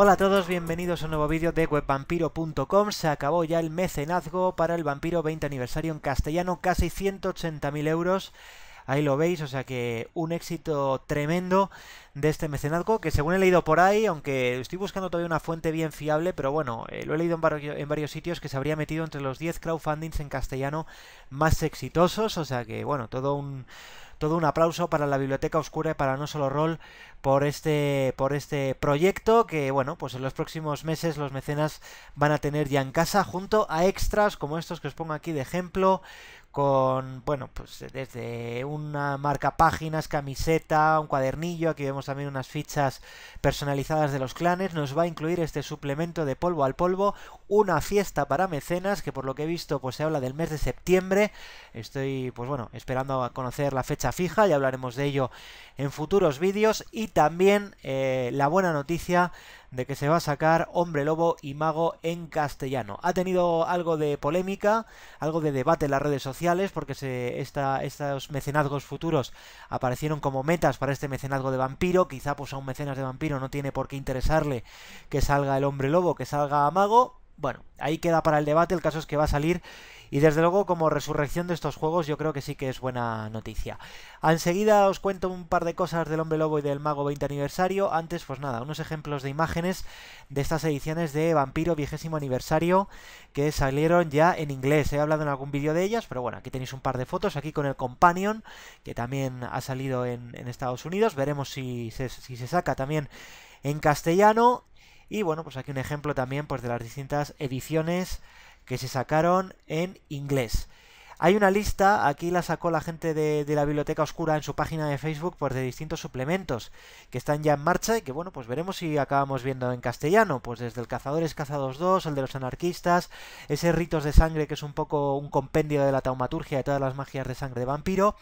Hola a todos, bienvenidos a un nuevo vídeo de webvampiro.com. Se acabó ya el mecenazgo para el Vampiro 20 aniversario en castellano, casi 180.000 euros. Ahí lo veis, o sea que un éxito tremendo de este mecenazgo que según he leído por ahí, aunque estoy buscando todavía una fuente bien fiable, pero bueno, eh, lo he leído en, en, varios sitios que se habría metido entre los 10 crowdfundings en castellano más exitosos, o sea que bueno, todo un, todo un aplauso para la Biblioteca Oscura y para No Solo Roll por este, por este proyecto que, bueno, pues en los próximos meses los mecenas van a tener ya en casa junto a extras como estos que os pongo aquí de ejemplo, con, bueno, pues eh, desde una marca páginas, camiseta, un cuadernillo, aquí vemos también unas fichas personalizadas de los clanes, nos va a incluir este suplemento de polvo al polvo, una fiesta para mecenas, que por lo que he visto pues se habla del mes de septiembre, estoy pues bueno, esperando a conocer la fecha fija, ya hablaremos de ello en futuros vídeos, y también eh, la buena noticia de que se va a sacar Hombre Lobo y Mago en castellano. Ha tenido algo de polémica, algo de debate en las redes sociales, porque se, esta, estos mecenazgos futuros aparecieron como metas para este mecenazgo de vampiro. Quizá pues a un mecenas de vampiro no tiene por qué interesarle que salga el Hombre Lobo, que salga Mago. Bueno, ahí queda para el debate, el caso es que va a salir y desde luego, como resurrección de estos juegos, yo creo que sí que es buena noticia. Enseguida os cuento un par de cosas del Hombre Lobo y del Mago 20 aniversario. Antes, pues nada, unos ejemplos de imágenes de estas ediciones de Vampiro vigésimo aniversario que salieron ya en inglés. He hablado en algún vídeo de ellas, pero bueno, aquí tenéis un par de fotos. Aquí con el Companion, que también ha salido en, Estados Unidos. Veremos si se, saca también en castellano. Y bueno, pues aquí un ejemplo también pues, de las distintas ediciones que se sacaron en inglés. Hay una lista, aquí la sacó la gente de, la Biblioteca Oscura en su página de Facebook, pues de distintos suplementos que están ya en marcha y que bueno, pues veremos si acabamos viendo en castellano, pues desde el Cazadores Cazados 2, el de los anarquistas, ese Ritos de Sangre que es un poco un compendio de la taumaturgia de todas las magias de sangre de vampiro,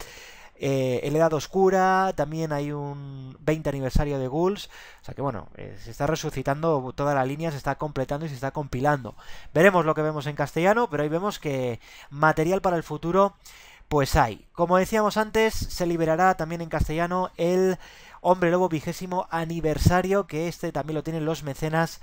el eh, Edad Oscura también hay un 20 aniversario de Ghouls. O sea que bueno, eh, se está resucitando toda la línea, se está completando y se está compilando. Veremos lo que vemos en castellano, pero ahí vemos que material para el futuro pues hay. Como decíamos antes, se liberará también en castellano el Hombre Lobo vigésimo aniversario, que este también lo tienen los mecenas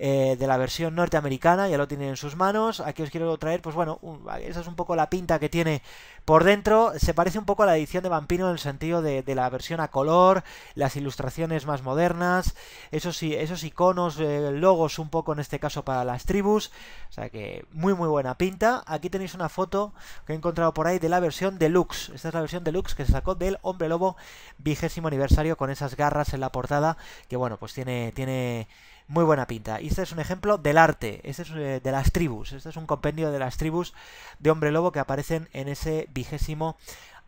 eh, de la versión norteamericana, ya lo tienen en sus manos. Aquí os quiero traer, pues bueno, esa es un poco la pinta que tiene por dentro. Se parece un poco a la edición de Vampino en el sentido de, la versión a color, las ilustraciones más modernas, esos, sí, esos iconos, eh, logos un poco en este caso para las tribus. O sea que muy muy buena pinta. Aquí tenéis una foto que he encontrado por ahí de la versión deluxe. Esta es la versión deluxe que se sacó del Hombre Lobo vigésimo aniversario con esas garras en la portada que bueno, pues tiene... tiene muy buena pinta. Y este es un ejemplo del arte, este es eh, de las tribus, este es un compendio de las tribus de hombre lobo que aparecen en ese vigésimo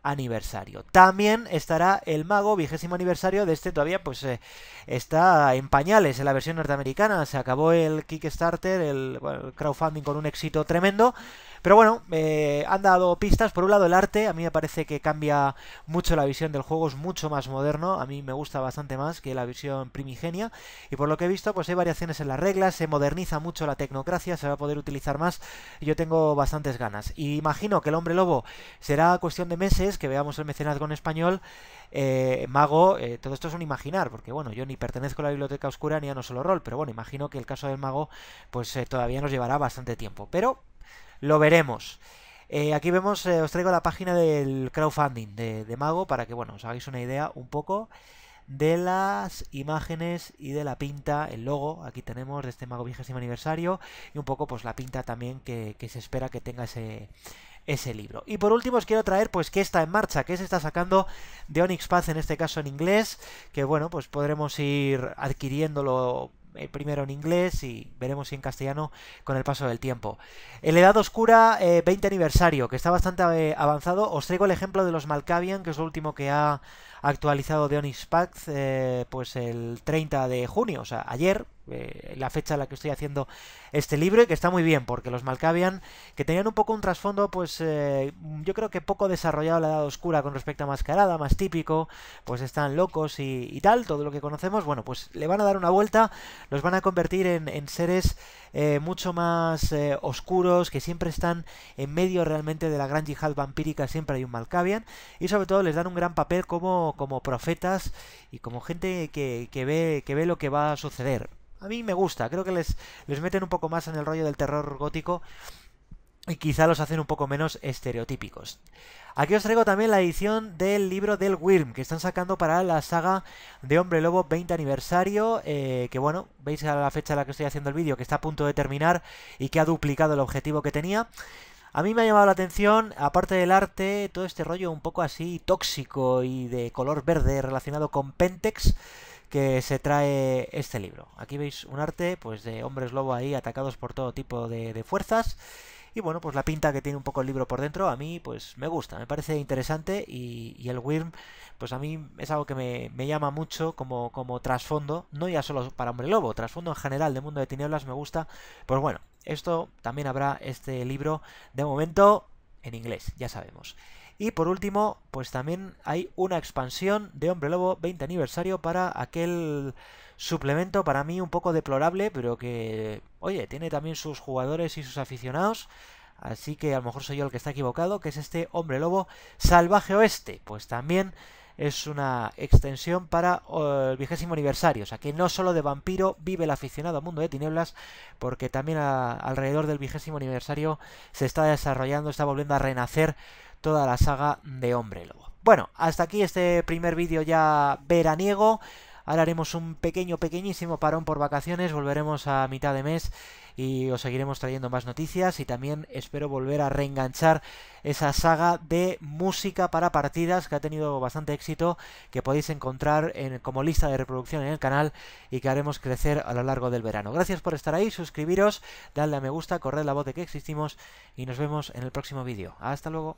aniversario. También estará el mago vigésimo aniversario de este todavía pues eh, está en pañales en la versión norteamericana. Se acabó el Kickstarter, el, el crowdfunding con un éxito tremendo pero bueno, eh, han dado pistas. Por un lado, el arte, a mí me parece que cambia mucho la visión del juego, es mucho más moderno, a mí me gusta bastante más que la visión primigenia. Y por lo que he visto, pues hay variaciones en las reglas, se moderniza mucho la tecnocracia, se va a poder utilizar más. yo tengo bastantes ganas. Y imagino que el hombre lobo será cuestión de meses que veamos el mecenazgo en español. Eh, mago, eh, todo esto es un imaginar, porque bueno, yo ni pertenezco a la biblioteca oscura ni a no solo rol, pero bueno, imagino que el caso del mago, pues todavía nos llevará bastante tiempo. Pero lo veremos. Eh, aquí vemos, eh, os traigo la página del crowdfunding de, Mago para que, bueno, os hagáis una idea un poco de las imágenes y de la pinta, el logo, aquí tenemos de este Mago vigésimo aniversario y un poco pues la pinta también que, se espera que tenga ese, ese libro. Y por último os quiero traer pues qué está en marcha, qué se está sacando de Onyx Path en este caso en inglés, que bueno, pues podremos ir adquiriéndolo primero en inglés y veremos si en castellano con el paso del tiempo. En la Edad Oscura, 20 eh, aniversario, que está bastante eh, avanzado. Os traigo el ejemplo de los Malkavian, que es lo último que ha actualizado de Onyx Pact, eh, pues el 30 de junio, o sea, ayer. Eh, la fecha a la que estoy haciendo este libro y que está muy bien porque los Malkavian que tenían un poco un trasfondo pues eh, yo creo que poco desarrollado la edad oscura con respecto a Mascarada, más típico pues están locos y, tal, todo lo que conocemos bueno pues le van a dar una vuelta los van a convertir en, seres eh, mucho más oscuros que siempre están en medio realmente de la gran yihad vampírica, siempre hay un Malkavian y sobre todo les dan un gran papel como, como profetas y como gente que, que, ve, que ve lo que va a suceder a mí me gusta, creo que les, les meten un poco más en el rollo del terror gótico y quizá los hacen un poco menos estereotípicos. Aquí os traigo también la edición del libro del Wyrm que están sacando para la saga de Hombre Lobo 20 aniversario, eh, que bueno, veis a la fecha a la que estoy haciendo el vídeo, que está a punto de terminar y que ha duplicado el objetivo que tenía. A mí me ha llamado la atención, aparte del arte, todo este rollo un poco así tóxico y de color verde relacionado con Pentex que se trae este libro. Aquí veis un arte pues de hombres lobo ahí atacados por todo tipo de, fuerzas. Y bueno, pues la pinta que tiene un poco el libro por dentro, a mí pues me gusta, me parece interesante y, el Wyrm pues a mí es algo que me, llama mucho como, como trasfondo, no ya solo para Hombre Lobo, trasfondo en general del Mundo de Tinieblas me gusta, pues bueno, esto también habrá este libro de momento en inglés, ya sabemos. Y por último, pues también hay una expansión de Hombre Lobo 20 aniversario para aquel suplemento para mí un poco deplorable, pero que, oye, tiene también sus jugadores y sus aficionados. Así que a lo mejor soy yo el que está equivocado, que es este Hombre Lobo Salvaje Oeste. Pues también es una extensión para eh, el vigésimo aniversario. O sea que no solo de vampiro vive el aficionado Mundo de Tinieblas, porque también alrededor del vigésimo aniversario se está desarrollando, está volviendo a renacer toda la saga de Hombre Lobo. Bueno, hasta aquí este primer vídeo ya veraniego. Ahora haremos un pequeño, pequeñísimo parón por vacaciones, volveremos a mitad de mes y os seguiremos trayendo más noticias y también espero volver a reenganchar esa saga de música para partidas que ha tenido bastante éxito, que podéis encontrar en, como lista de reproducción en el canal y que haremos crecer a lo largo del verano. Gracias por estar ahí, suscribiros, darle a me gusta, correr la voz de que existimos y nos vemos en el próximo vídeo. Hasta luego.